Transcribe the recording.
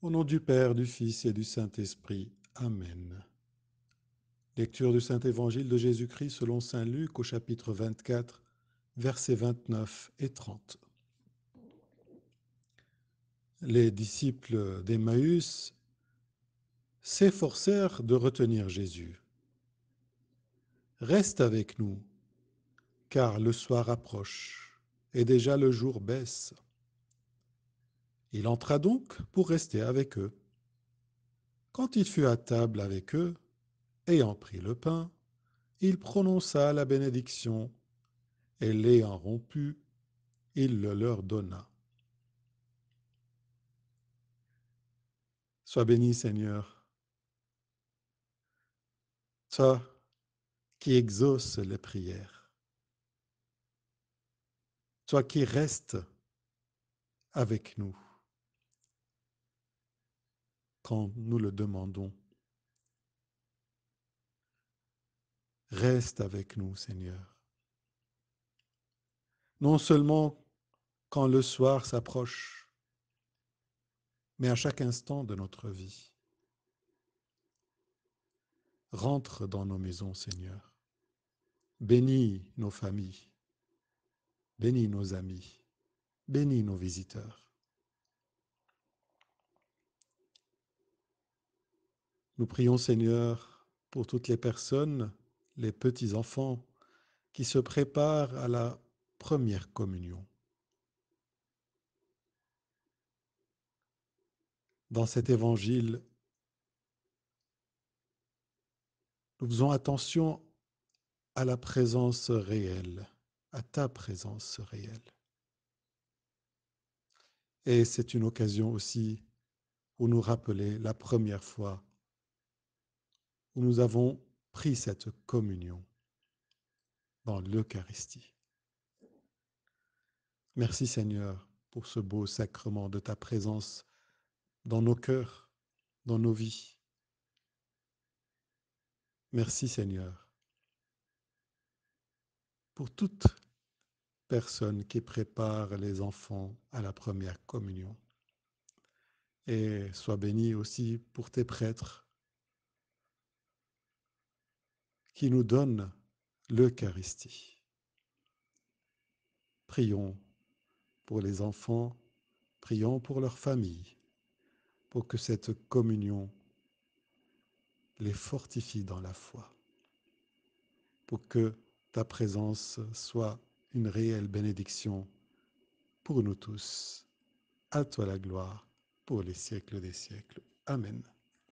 Au nom du Père, du Fils et du Saint-Esprit. Amen. Lecture du Saint Évangile de Jésus-Christ selon Saint Luc au chapitre 24, versets 29 et 30. Les disciples d'Emmaüs s'efforcèrent de retenir Jésus. Reste avec nous, car le soir approche et déjà le jour baisse. Il entra donc pour rester avec eux. Quand il fut à table avec eux, ayant pris le pain, il prononça la bénédiction, et l'ayant rompu, il le leur donna. Sois béni Seigneur, toi qui exauces les prières, toi qui restes avec nous quand nous le demandons. Reste avec nous, Seigneur. Non seulement quand le soir s'approche, mais à chaque instant de notre vie. Rentre dans nos maisons, Seigneur. Bénis nos familles. Bénis nos amis. Bénis nos visiteurs. Nous prions Seigneur pour toutes les personnes, les petits-enfants, qui se préparent à la première communion. Dans cet évangile, nous faisons attention à la présence réelle, à ta présence réelle. Et c'est une occasion aussi pour nous rappeler la première fois nous avons pris cette communion dans l'Eucharistie. Merci Seigneur pour ce beau sacrement de ta présence dans nos cœurs, dans nos vies. Merci Seigneur pour toute personne qui prépare les enfants à la première communion. Et sois béni aussi pour tes prêtres qui nous donne l'Eucharistie. Prions pour les enfants, prions pour leur famille, pour que cette communion les fortifie dans la foi, pour que ta présence soit une réelle bénédiction pour nous tous. À toi la gloire pour les siècles des siècles. Amen.